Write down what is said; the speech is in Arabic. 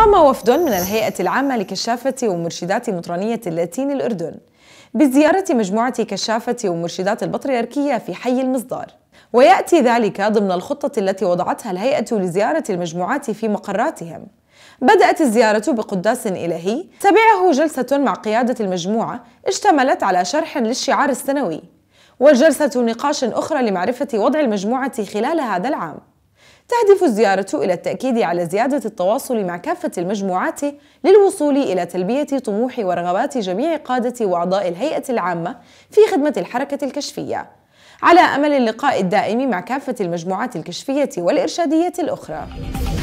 قام وفد من الهيئة العامة لكشافة ومرشدات مطرانية اللاتين الأردن بزيارة مجموعة كشافة ومرشدات البطريركية في حي المصدار ويأتي ذلك ضمن الخطة التي وضعتها الهيئة لزيارة المجموعات في مقراتهم بدأت الزيارة بقداس إلهي تبعه جلسة مع قيادة المجموعة اشتملت على شرح للشعار السنوي وجلسة نقاش أخرى لمعرفة وضع المجموعة خلال هذا العام تهدف الزياره إلى التأكيد على زيادة التواصل مع كافة المجموعات للوصول إلى تلبية طموح ورغبات جميع قادة وأعضاء الهيئة العامة في خدمة الحركة الكشفية على أمل اللقاء الدائم مع كافة المجموعات الكشفية والإرشادية الأخرى